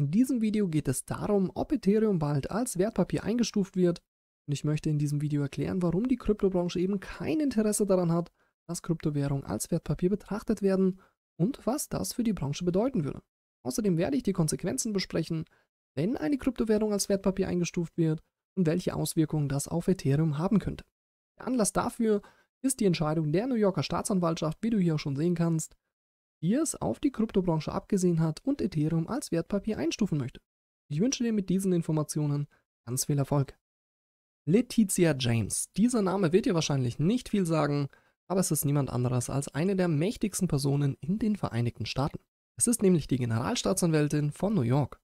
In diesem Video geht es darum, ob Ethereum bald als Wertpapier eingestuft wird und ich möchte in diesem Video erklären, warum die Kryptobranche eben kein Interesse daran hat, dass Kryptowährungen als Wertpapier betrachtet werden und was das für die Branche bedeuten würde. Außerdem werde ich die Konsequenzen besprechen, wenn eine Kryptowährung als Wertpapier eingestuft wird und welche Auswirkungen das auf Ethereum haben könnte. Der Anlass dafür ist die Entscheidung der New Yorker Staatsanwaltschaft, wie du hier auch schon sehen kannst, es auf die Kryptobranche abgesehen hat und Ethereum als Wertpapier einstufen möchte. Ich wünsche dir mit diesen Informationen ganz viel Erfolg. Letizia James. Dieser Name wird dir wahrscheinlich nicht viel sagen, aber es ist niemand anderes als eine der mächtigsten Personen in den Vereinigten Staaten. Es ist nämlich die Generalstaatsanwältin von New York.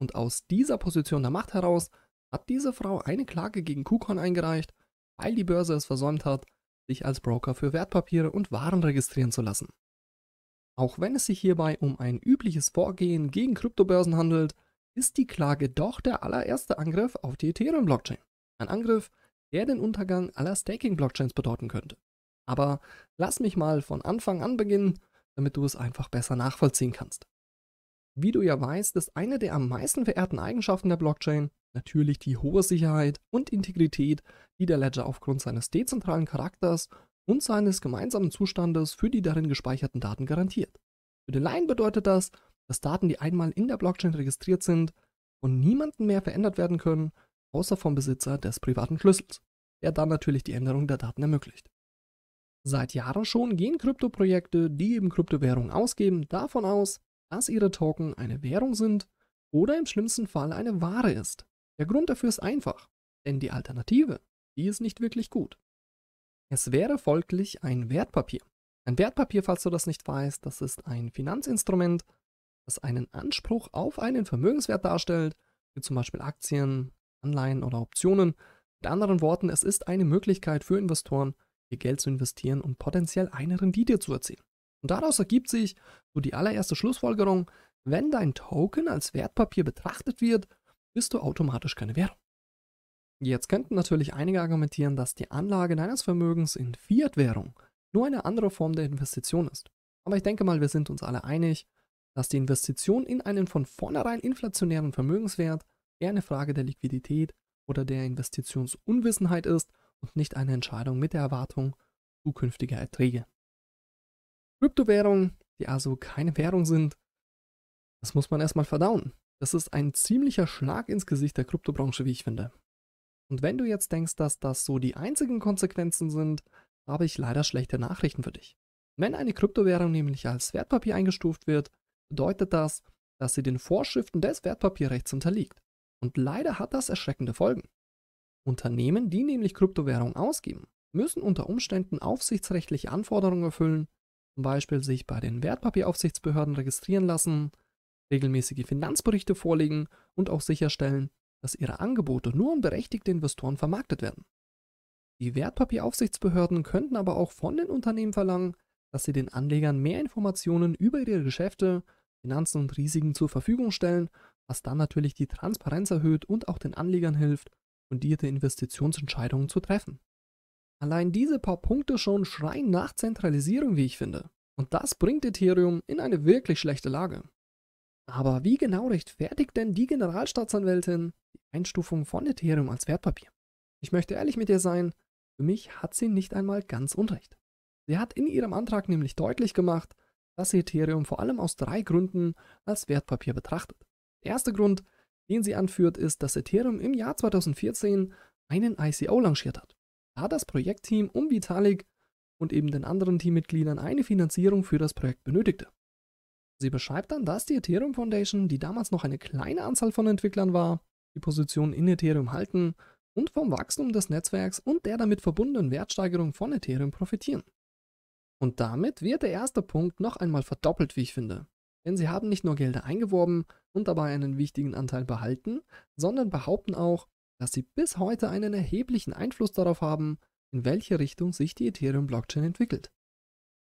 Und aus dieser Position der Macht heraus hat diese Frau eine Klage gegen KuCoin eingereicht, weil die Börse es versäumt hat, sich als Broker für Wertpapiere und Waren registrieren zu lassen. Auch wenn es sich hierbei um ein übliches Vorgehen gegen Kryptobörsen handelt, ist die Klage doch der allererste Angriff auf die Ethereum-Blockchain. Ein Angriff, der den Untergang aller Staking-Blockchains bedeuten könnte. Aber lass mich mal von Anfang an beginnen, damit du es einfach besser nachvollziehen kannst. Wie du ja weißt, ist eine der am meisten verehrten Eigenschaften der Blockchain natürlich die hohe Sicherheit und Integrität, die der Ledger aufgrund seines dezentralen Charakters und seines gemeinsamen Zustandes für die darin gespeicherten Daten garantiert. Für den Laien bedeutet das, dass Daten, die einmal in der Blockchain registriert sind, von niemandem mehr verändert werden können, außer vom Besitzer des privaten Schlüssels, der dann natürlich die Änderung der Daten ermöglicht. Seit Jahren schon gehen Kryptoprojekte, die eben Kryptowährungen ausgeben, davon aus, dass ihre Token eine Währung sind oder im schlimmsten Fall eine Ware ist. Der Grund dafür ist einfach, denn die Alternative, die ist nicht wirklich gut. Es wäre folglich ein Wertpapier. Ein Wertpapier, falls du das nicht weißt, das ist ein Finanzinstrument, das einen Anspruch auf einen Vermögenswert darstellt, wie zum Beispiel Aktien, Anleihen oder Optionen. Mit anderen Worten, es ist eine Möglichkeit für Investoren, ihr Geld zu investieren und potenziell eine Rendite zu erzielen. Und daraus ergibt sich so die allererste Schlussfolgerung, wenn dein Token als Wertpapier betrachtet wird, bist du automatisch keine Währung. Jetzt könnten natürlich einige argumentieren, dass die Anlage deines Vermögens in Fiat-Währung nur eine andere Form der Investition ist. Aber ich denke mal, wir sind uns alle einig, dass die Investition in einen von vornherein inflationären Vermögenswert eher eine Frage der Liquidität oder der Investitionsunwissenheit ist und nicht eine Entscheidung mit der Erwartung zukünftiger Erträge. Kryptowährungen, die also keine Währung sind, das muss man erstmal verdauen. Das ist ein ziemlicher Schlag ins Gesicht der Kryptobranche, wie ich finde. Und wenn du jetzt denkst, dass das so die einzigen Konsequenzen sind, habe ich leider schlechte Nachrichten für dich. Wenn eine Kryptowährung nämlich als Wertpapier eingestuft wird, bedeutet das, dass sie den Vorschriften des Wertpapierrechts unterliegt. Und leider hat das erschreckende Folgen. Unternehmen, die nämlich Kryptowährungen ausgeben, müssen unter Umständen aufsichtsrechtliche Anforderungen erfüllen, zum Beispiel sich bei den Wertpapieraufsichtsbehörden registrieren lassen, regelmäßige Finanzberichte vorlegen und auch sicherstellen, dass ihre Angebote nur an berechtigte Investoren vermarktet werden. Die Wertpapieraufsichtsbehörden könnten aber auch von den Unternehmen verlangen, dass sie den Anlegern mehr Informationen über ihre Geschäfte, Finanzen und Risiken zur Verfügung stellen, was dann natürlich die Transparenz erhöht und auch den Anlegern hilft, fundierte Investitionsentscheidungen zu treffen. Allein diese paar Punkte schon schreien nach Zentralisierung, wie ich finde. Und das bringt Ethereum in eine wirklich schlechte Lage. Aber wie genau rechtfertigt denn die Generalstaatsanwältin, Einstufung von Ethereum als Wertpapier. Ich möchte ehrlich mit dir sein, für mich hat sie nicht einmal ganz Unrecht. Sie hat in ihrem Antrag nämlich deutlich gemacht, dass sie Ethereum vor allem aus drei Gründen als Wertpapier betrachtet. Der erste Grund, den sie anführt, ist, dass Ethereum im Jahr 2014 einen ICO lanciert hat, da das Projektteam um Vitalik und eben den anderen Teammitgliedern eine Finanzierung für das Projekt benötigte. Sie beschreibt dann, dass die Ethereum Foundation, die damals noch eine kleine Anzahl von Entwicklern war, die Position in Ethereum halten und vom Wachstum des Netzwerks und der damit verbundenen Wertsteigerung von Ethereum profitieren. Und damit wird der erste Punkt noch einmal verdoppelt, wie ich finde. Denn sie haben nicht nur Gelder eingeworben und dabei einen wichtigen Anteil behalten, sondern behaupten auch, dass sie bis heute einen erheblichen Einfluss darauf haben, in welche Richtung sich die Ethereum-Blockchain entwickelt.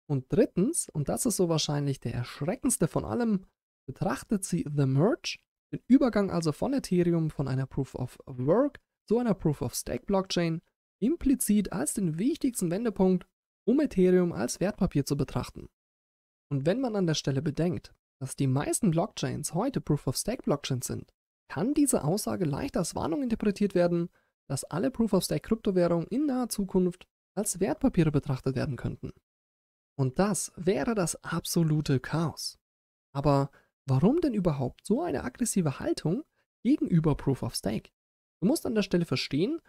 Und drittens, und das ist so wahrscheinlich der erschreckendste von allem, betrachtet sie The Merge den Übergang also von Ethereum von einer Proof of Work zu einer Proof of Stake Blockchain implizit als den wichtigsten Wendepunkt, um Ethereum als Wertpapier zu betrachten. Und wenn man an der Stelle bedenkt, dass die meisten Blockchains heute Proof of Stake Blockchains sind, kann diese Aussage leicht als Warnung interpretiert werden, dass alle Proof of Stake Kryptowährungen in naher Zukunft als Wertpapiere betrachtet werden könnten. Und das wäre das absolute Chaos. Aber warum denn überhaupt so eine aggressive Haltung gegenüber Proof of Stake? Du musst an der Stelle verstehen,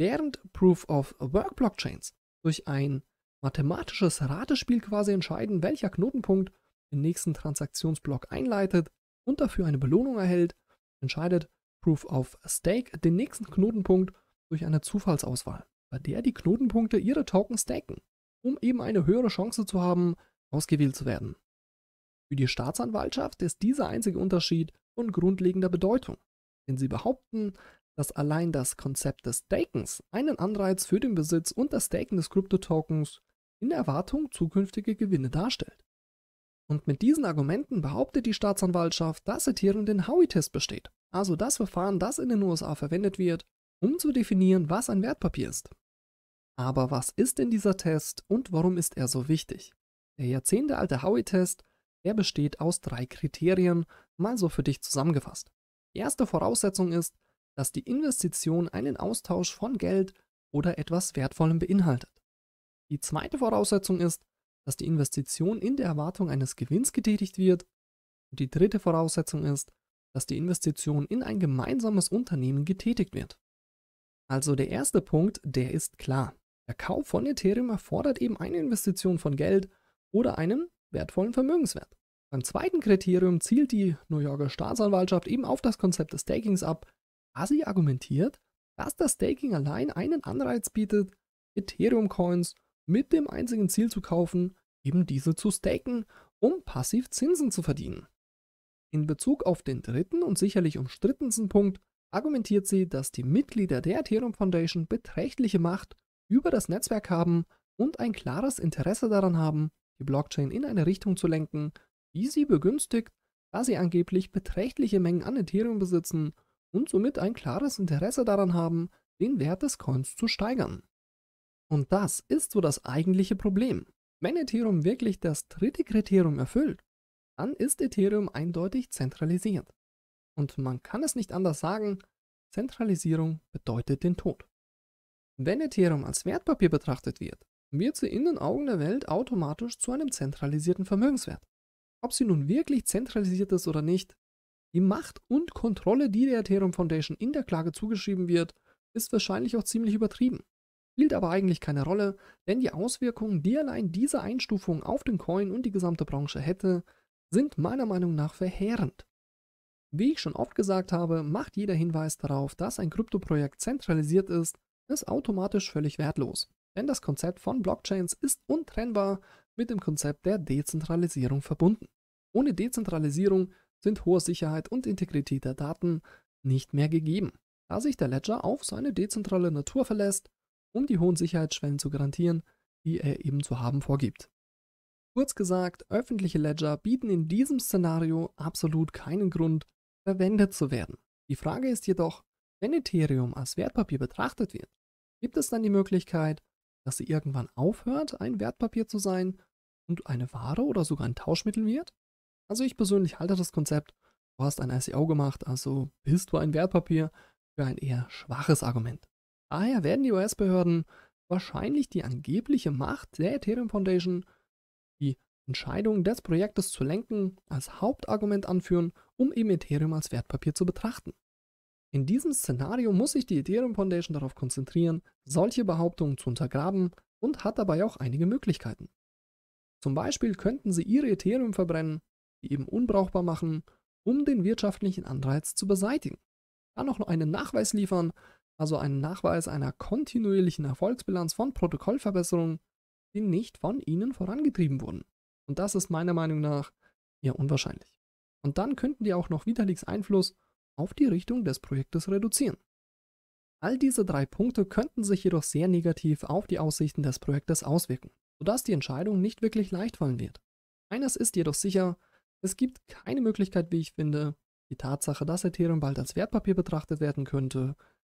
während Proof of Work Blockchains durch ein mathematisches Ratespiel quasi entscheiden, welcher Knotenpunkt den nächsten Transaktionsblock einleitet und dafür eine Belohnung erhält, entscheidet Proof of Stake den nächsten Knotenpunkt durch eine Zufallsauswahl, bei der die Knotenpunkte ihre Token staken, um eben eine höhere Chance zu haben, ausgewählt zu werden. Für die Staatsanwaltschaft ist dieser einzige Unterschied von grundlegender Bedeutung, denn sie behaupten, dass allein das Konzept des Stakens einen Anreiz für den Besitz und das Staken des Kryptotokens in Erwartung zukünftiger Gewinne darstellt. Und mit diesen Argumenten behauptet die Staatsanwaltschaft, dass Ethereum den Howey-Test besteht, also das Verfahren, das in den USA verwendet wird, um zu definieren, was ein Wertpapier ist. Aber was ist denn dieser Test und warum ist er so wichtig? Der jahrzehntealte Howey-Test er besteht aus drei Kriterien, mal so für dich zusammengefasst. Die erste Voraussetzung ist, dass die Investition einen Austausch von Geld oder etwas Wertvollem beinhaltet. Die zweite Voraussetzung ist, dass die Investition in der Erwartung eines Gewinns getätigt wird. Und die dritte Voraussetzung ist, dass die Investition in ein gemeinsames Unternehmen getätigt wird. Also der erste Punkt, der ist klar. Der Kauf von Ethereum erfordert eben eine Investition von Geld oder einen wertvollen Vermögenswert. Beim zweiten Kriterium zielt die New Yorker Staatsanwaltschaft eben auf das Konzept des Stakings ab, da sie argumentiert, dass das Staking allein einen Anreiz bietet, Ethereum-Coins mit dem einzigen Ziel zu kaufen, eben diese zu staken, um passiv Zinsen zu verdienen. In Bezug auf den dritten und sicherlich umstrittensten Punkt argumentiert sie, dass die Mitglieder der Ethereum Foundation beträchtliche Macht über das Netzwerk haben und ein klares Interesse daran haben, die Blockchain in eine Richtung zu lenken, die sie begünstigt, da sie angeblich beträchtliche Mengen an Ethereum besitzen und somit ein klares Interesse daran haben, den Wert des Coins zu steigern. Und das ist so das eigentliche Problem. Wenn Ethereum wirklich das dritte Kriterium erfüllt, dann ist Ethereum eindeutig zentralisiert. Und man kann es nicht anders sagen, Zentralisierung bedeutet den Tod. Wenn Ethereum als Wertpapier betrachtet wird, wird sie in den Augen der Welt automatisch zu einem zentralisierten Vermögenswert. Ob sie nun wirklich zentralisiert ist oder nicht, die Macht und Kontrolle, die der Ethereum Foundation in der Klage zugeschrieben wird, ist wahrscheinlich auch ziemlich übertrieben, spielt aber eigentlich keine Rolle, denn die Auswirkungen, die allein diese Einstufung auf den Coin und die gesamte Branche hätte, sind meiner Meinung nach verheerend. Wie ich schon oft gesagt habe, macht jeder Hinweis darauf, dass ein Kryptoprojekt zentralisiert ist, ist automatisch völlig wertlos. Denn das Konzept von Blockchains ist untrennbar mit dem Konzept der Dezentralisierung verbunden. Ohne Dezentralisierung sind hohe Sicherheit und Integrität der Daten nicht mehr gegeben, da sich der Ledger auf seine dezentrale Natur verlässt, um die hohen Sicherheitsschwellen zu garantieren, die er eben zu haben vorgibt. Kurz gesagt, öffentliche Ledger bieten in diesem Szenario absolut keinen Grund, verwendet zu werden. Die Frage ist jedoch, wenn Ethereum als Wertpapier betrachtet wird, gibt es dann die Möglichkeit, dass sie irgendwann aufhört, ein Wertpapier zu sein und eine Ware oder sogar ein Tauschmittel wird? Also ich persönlich halte das Konzept, du hast ein ICO e gemacht, also bist du ein Wertpapier, für ein eher schwaches Argument. Daher werden die US-Behörden wahrscheinlich die angebliche Macht der Ethereum Foundation, die Entscheidung des Projektes zu lenken, als Hauptargument anführen, um eben Ethereum als Wertpapier zu betrachten. In diesem Szenario muss sich die Ethereum Foundation darauf konzentrieren, solche Behauptungen zu untergraben und hat dabei auch einige Möglichkeiten. Zum Beispiel könnten sie ihre Ethereum verbrennen, die eben unbrauchbar machen, um den wirtschaftlichen Anreiz zu beseitigen. Dann auch noch einen Nachweis liefern, also einen Nachweis einer kontinuierlichen Erfolgsbilanz von Protokollverbesserungen, die nicht von ihnen vorangetrieben wurden. Und das ist meiner Meinung nach eher unwahrscheinlich. Und dann könnten die auch noch Vitaliks Einfluss auf die Richtung des Projektes reduzieren. All diese drei Punkte könnten sich jedoch sehr negativ auf die Aussichten des Projektes auswirken, sodass die Entscheidung nicht wirklich leicht fallen wird. Eines ist jedoch sicher, es gibt keine Möglichkeit, wie ich finde, die Tatsache, dass Ethereum bald als Wertpapier betrachtet werden könnte,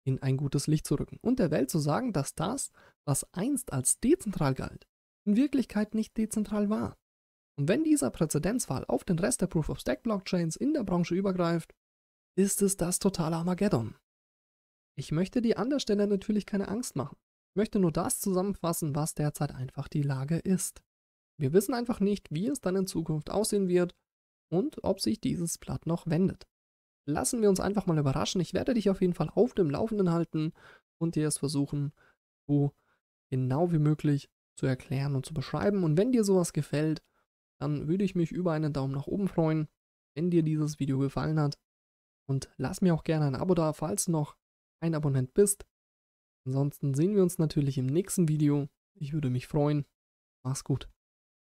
in ein gutes Licht zu rücken und der Welt zu sagen, dass das, was einst als dezentral galt, in Wirklichkeit nicht dezentral war. Und wenn dieser Präzedenzfall auf den Rest der Proof-of-Stack-Blockchains in der Branche übergreift, ist es das totale Armageddon. Ich möchte dir an der Stelle natürlich keine Angst machen. Ich möchte nur das zusammenfassen, was derzeit einfach die Lage ist. Wir wissen einfach nicht, wie es dann in Zukunft aussehen wird und ob sich dieses Blatt noch wendet. Lassen wir uns einfach mal überraschen. Ich werde dich auf jeden Fall auf dem Laufenden halten und dir es versuchen, so genau wie möglich zu erklären und zu beschreiben. Und wenn dir sowas gefällt, dann würde ich mich über einen Daumen nach oben freuen. Wenn dir dieses Video gefallen hat, und lass mir auch gerne ein Abo da, falls du noch ein Abonnent bist. Ansonsten sehen wir uns natürlich im nächsten Video. Ich würde mich freuen. Mach's gut.